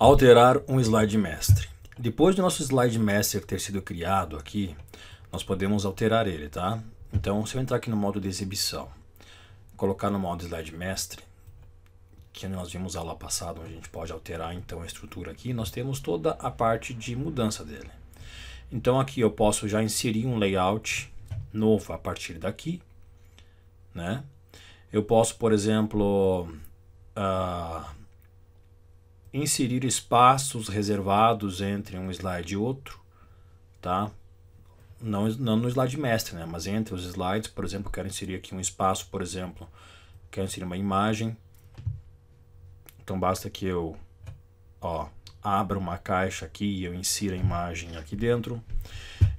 Alterar um slide mestre. Depois do nosso slide mestre ter sido criado aqui, nós podemos alterar ele, tá? Então, se eu entrar aqui no modo de exibição, colocar no modo slide mestre, que nós vimos aula passada, onde a gente pode alterar então a estrutura aqui, nós temos toda a parte de mudança dele. Então, aqui eu posso já inserir um layout novo a partir daqui, né? Eu posso, por exemplo, uh, inserir espaços reservados entre um slide e outro, tá? Não, não no slide mestre, né? Mas entre os slides, por exemplo, quero inserir aqui um espaço, por exemplo, quero inserir uma imagem. Então basta que eu, ó, abra uma caixa aqui e eu insira a imagem aqui dentro.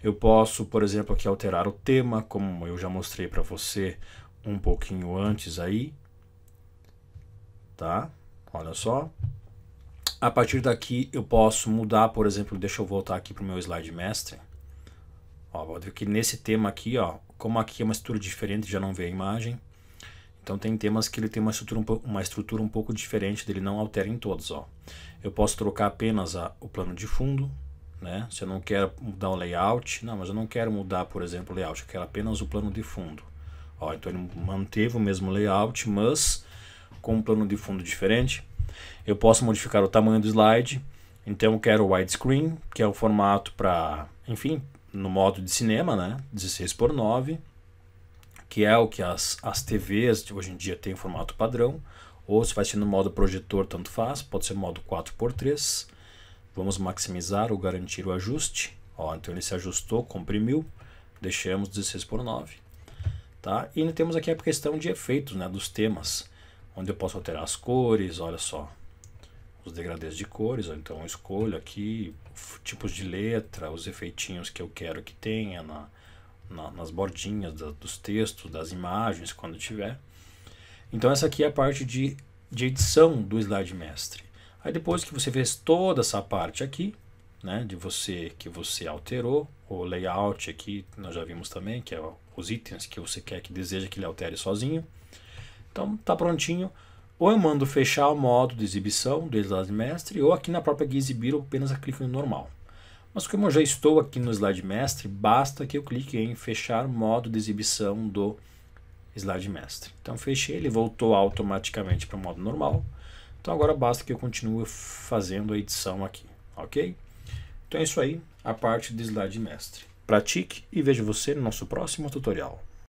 Eu posso, por exemplo, aqui alterar o tema, como eu já mostrei para você um pouquinho antes aí. Tá? Olha só a partir daqui eu posso mudar, por exemplo, deixa eu voltar aqui para o meu slide mestre. Ó, vou ver que nesse tema aqui, ó, como aqui é uma estrutura diferente, já não vê a imagem. Então tem temas que ele tem uma estrutura um, pouco, uma estrutura um pouco diferente dele, não altera em todos. Ó. Eu posso trocar apenas a, o plano de fundo, né? se eu não quero mudar o layout, não, mas eu não quero mudar, por exemplo, o layout, eu quero apenas o plano de fundo. Ó, então ele manteve o mesmo layout, mas com um plano de fundo diferente. Eu posso modificar o tamanho do slide, então eu quero widescreen, que é o formato para, enfim, no modo de cinema, né? 16 por 9, que é o que as, as TVs hoje em dia têm formato padrão, ou se vai ser no modo projetor, tanto faz, pode ser modo 4 por 3. Vamos maximizar ou garantir o ajuste. Ó, então ele se ajustou, comprimiu, deixamos 16 por 9. Tá? E temos aqui a questão de efeitos né, dos temas onde eu posso alterar as cores, olha só, os degradês de cores, então eu escolho aqui tipos de letra, os efeitinhos que eu quero que tenha na, na, nas bordinhas da, dos textos, das imagens, quando tiver. Então essa aqui é a parte de, de edição do slide mestre. Aí depois que você fez toda essa parte aqui, né, de você que você alterou, o layout aqui nós já vimos também, que é os itens que você quer que deseja que ele altere sozinho. Então tá prontinho. Ou eu mando fechar o modo de exibição do slide mestre, ou aqui na própria guia exibir eu apenas clico em normal. Mas como eu já estou aqui no slide mestre, basta que eu clique em fechar modo de exibição do slide mestre. Então fechei, ele voltou automaticamente para o modo normal. Então agora basta que eu continue fazendo a edição aqui, ok? Então é isso aí, a parte do slide mestre. Pratique e vejo você no nosso próximo tutorial.